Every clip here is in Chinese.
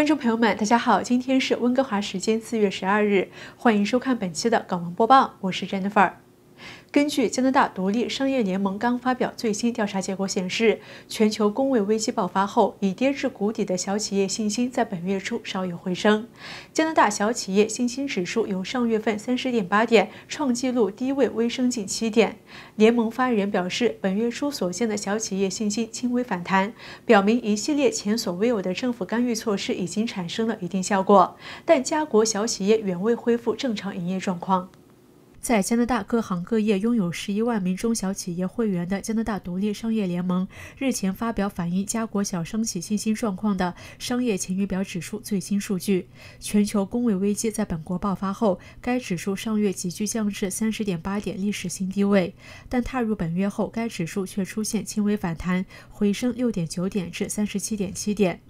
观众朋友们，大家好，今天是温哥华时间四月十二日，欢迎收看本期的港闻播报，我是 Jennifer。根据加拿大独立商业联盟刚发表最新调查结果显示，全球工位危机爆发后已跌至谷底的小企业信心在本月初稍有回升。加拿大小企业信心指数由上月份三十点八点创纪录低位微升近七点。联盟发言人表示，本月初所见的小企业信心轻微反弹，表明一系列前所未有的政府干预措施已经产生了一定效果，但加国小企业远未恢复正常营业状况。在加拿大各行各业拥有11万名中小企业会员的加拿大独立商业联盟日前发表反映家国小商企信心状况的商业晴雨表指数最新数据。全球工位危机在本国爆发后，该指数上月急剧降至30.8点历史新低位，但踏入本月后，该指数却出现轻微反弹，回升6.9点至37.7点。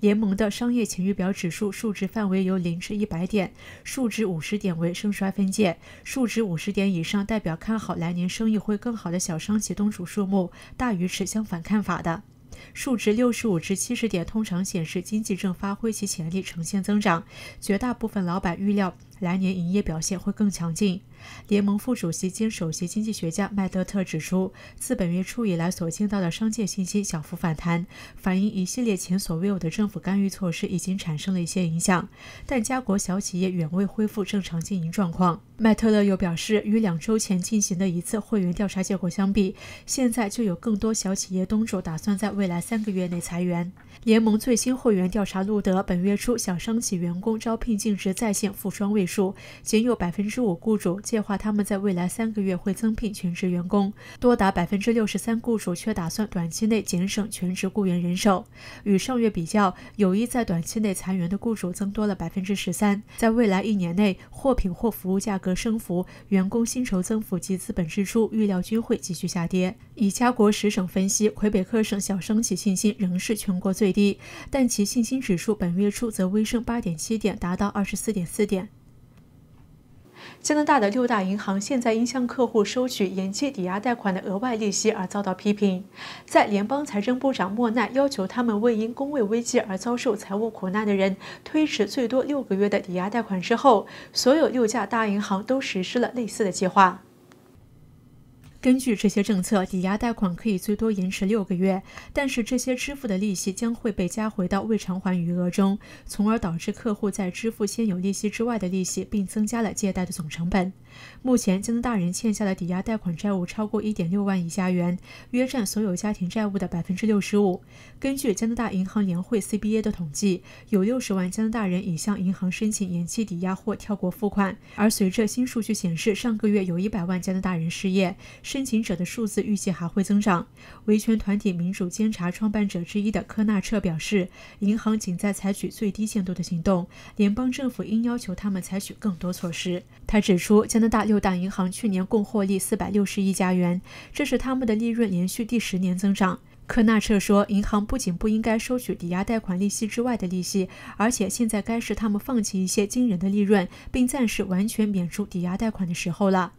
联盟的商业晴雨表指数数值范围由零至一百点，数值五十点为升衰分界，数值五十点以上代表看好来年生意会更好的小商企东主数目大于持相反看法的，数值六十五至七十点通常显示经济正发挥其潜力呈现增长，绝大部分老板预料来年营业表现会更强劲。联盟副主席兼首席经济学家麦德特指出，自本月初以来所听到的商界信息小幅反弹，反映一系列前所未有的政府干预措施已经产生了一些影响，但家国小企业远未恢复正常经营状况。麦特勒又表示，与两周前进行的一次会员调查结果相比，现在就有更多小企业东主打算在未来三个月内裁员。联盟最新会员调查，录得，本月初小商企员工招聘净值在线负双位数，仅有百分之五雇主计划他们在未来三个月会增聘全职员工，多达百分之六十三雇主却打算短期内减省全职雇员人手。与上月比较，有意在短期内裁员的雇主增多了百分之十三。在未来一年内，货品或服务价格升幅、员工薪酬增幅及资本支出预料均会继续下跌。以加国十省分析，魁北克省小商企信心仍是全国最。低，但其信心指数本月初则微升八点七点，达到二十四点四点。加拿大的六大银行现在因向客户收取延期抵押贷款的额外利息而遭到批评。在联邦财政部长莫奈要求他们为因工位危机而遭受财务苦难的人推迟最多六个月的抵押贷款之后，所有六家大银行都实施了类似的计划。根据这些政策，抵押贷款可以最多延迟六个月，但是这些支付的利息将会被加回到未偿还余额中，从而导致客户在支付现有利息之外的利息，并增加了借贷的总成本。目前，加拿大人欠下的抵押贷款债务超过1.6万亿加元，约占所有家庭债务的65%。根据加拿大银行联会 （CBA） 的统计，有60万加拿大人已向银行申请延期抵押或跳过付款。而随着新数据显示，上个月有一百万加拿大人失业，申请者的数字预计还会增长。维权团体民主监察创办者之一的科纳彻表示，银行仅在采取最低限度的行动，联邦政府应要求他们采取更多措施。他指出，加。加拿大六大银行去年共获利四百六十亿加元，这是他们的利润连续第十年增长。科纳彻说，银行不仅不应该收取抵押贷款利息之外的利息，而且现在该是他们放弃一些惊人的利润，并暂时完全免除抵押贷款的时候了。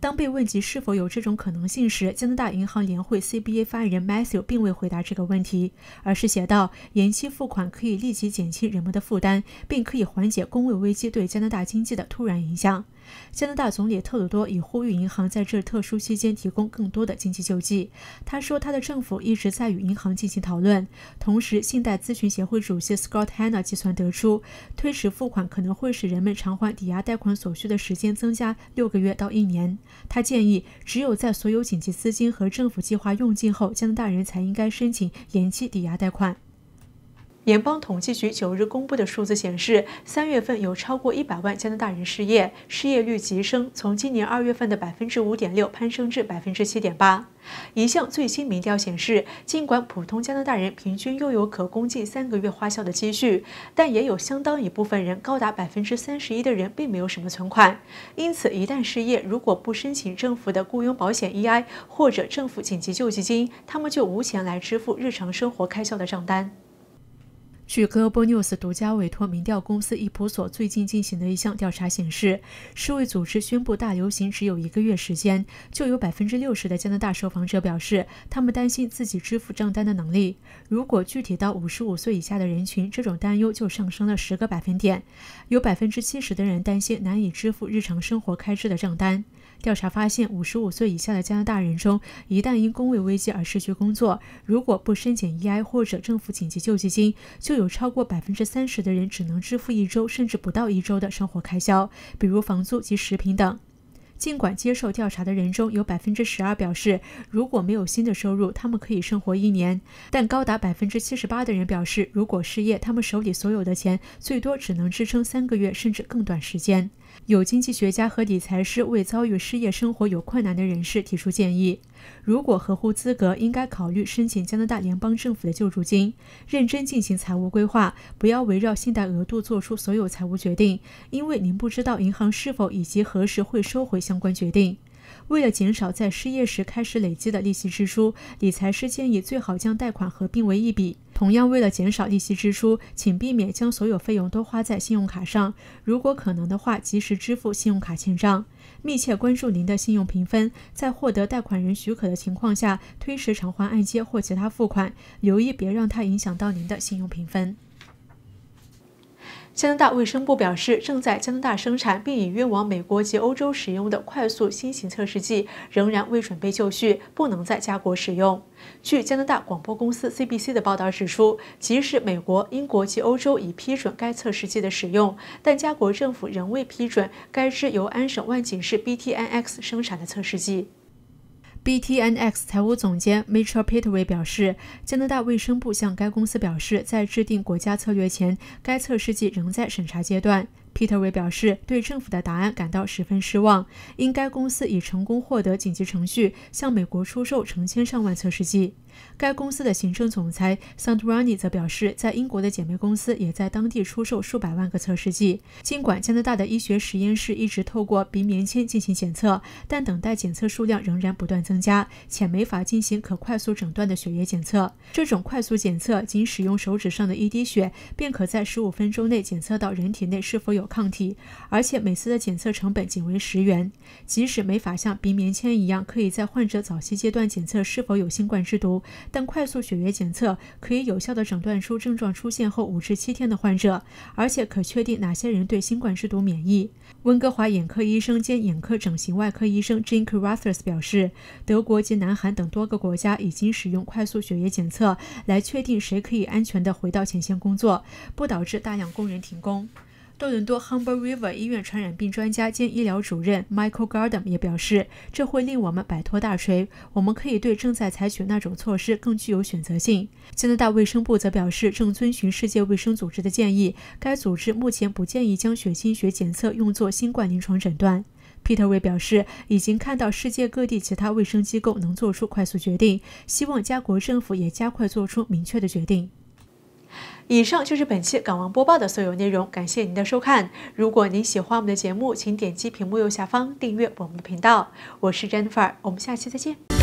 当被问及是否有这种可能性时，加拿大银行联会 （CBA） 发言人 Matthew 并未回答这个问题，而是写道：“延期付款可以立即减轻人们的负担，并可以缓解工位危机对加拿大经济的突然影响。”加拿大总理特鲁多已呼吁银行在这特殊期间提供更多的经济救济。他说，他的政府一直在与银行进行讨论。同时，信贷咨询协会主席 Scott Hanna 计算得出，推迟付款可能会使人们偿还抵押贷款所需的时间增加六个月到一年。他建议，只有在所有紧急资金和政府计划用尽后，加拿大人才应该申请延期抵押贷款。联邦统计局九日公布的数字显示，三月份有超过一百万加拿大人失业，失业率急升，从今年二月份的百分之五点六攀升至百分之七点八。一项最新民调显示，尽管普通加拿大人平均拥有可供近三个月花销的积蓄，但也有相当一部分人，高达百分之三十一的人并没有什么存款。因此，一旦失业，如果不申请政府的雇佣保险 EI 或者政府紧急救济金，他们就无钱来支付日常生活开销的账单。据 Global News 独家委托民调公司易普所最近进行的一项调查显示，世卫组织宣布大流行只有一个月时间，就有百分之六十的加拿大受访者表示，他们担心自己支付账单的能力。如果具体到五十五岁以下的人群，这种担忧就上升了十个百分点，有百分之七十的人担心难以支付日常生活开支的账单。调查发现，五十五岁以下的加拿大人中，一旦因工位危机而失去工作，如果不申请 EI 或者政府紧急救济金，就有超过百分之三十的人只能支付一周甚至不到一周的生活开销，比如房租及食品等。尽管接受调查的人中有百分之十二表示，如果没有新的收入，他们可以生活一年，但高达百分之七十八的人表示，如果失业，他们手里所有的钱最多只能支撑三个月甚至更短时间。有经济学家和理财师为遭遇失业、生活有困难的人士提出建议：如果合乎资格，应该考虑申请加拿大联邦政府的救助金；认真进行财务规划，不要围绕信贷额度做出所有财务决定，因为您不知道银行是否以及何时会收回相关决定。为了减少在失业时开始累积的利息支出，理财师建议最好将贷款合并为一笔。同样，为了减少利息支出，请避免将所有费用都花在信用卡上。如果可能的话，及时支付信用卡欠账。密切关注您的信用评分，在获得贷款人许可的情况下，推迟偿还按揭或其他付款，留意别让它影响到您的信用评分。加拿大卫生部表示，正在加拿大生产并已运往美国及欧洲使用的快速新型测试剂仍然未准备就绪，不能在加国使用。据加拿大广播公司 CBC 的报道指出，即使美国、英国及欧洲已批准该测试剂的使用，但加国政府仍未批准该支由安省万锦市 BTNX 生产的测试剂。BTNX 财务总监 Mitchell p e t r i 表示，加拿大卫生部向该公司表示，在制定国家策略前，该测试剂仍在审查阶段。p e t r i 表示，对政府的答案感到十分失望，因该公司已成功获得紧急程序，向美国出售成千上万测试剂。该公司的行政总裁 Sandroni 则表示，在英国的姐妹公司也在当地出售数百万个测试剂。尽管加拿大的医学实验室一直透过鼻棉签进行检测，但等待检测数量仍然不断增加，且没法进行可快速诊断的血液检测。这种快速检测仅使用手指上的一滴血，便可在十五分钟内检测到人体内是否有抗体，而且每次的检测成本仅为十元。即使没法像鼻棉签一样，可以在患者早期阶段检测是否有新冠之毒。但快速血液检测可以有效地诊断出症状出现后五至七天的患者，而且可确定哪些人对新冠病毒免疫。温哥华眼科医生兼眼科整形外科医生 Jink Rathers 表示，德国及南韩等多个国家已经使用快速血液检测来确定谁可以安全地回到前线工作，不导致大量工人停工。多伦多 Humber River 医院传染病专家兼医疗主任 Michael g a r d e n 也表示，这会令我们摆脱大锤，我们可以对正在采取那种措施更具有选择性。加拿大卫生部则表示，正遵循世界卫生组织的建议，该组织目前不建议将血清学检测用作新冠临床诊断。Peter w 表示，已经看到世界各地其他卫生机构能做出快速决定，希望加国政府也加快做出明确的决定。以上就是本期《港王播报》的所有内容，感谢您的收看。如果您喜欢我们的节目，请点击屏幕右下方订阅我们的频道。我是 Jennifer，我们下期再见。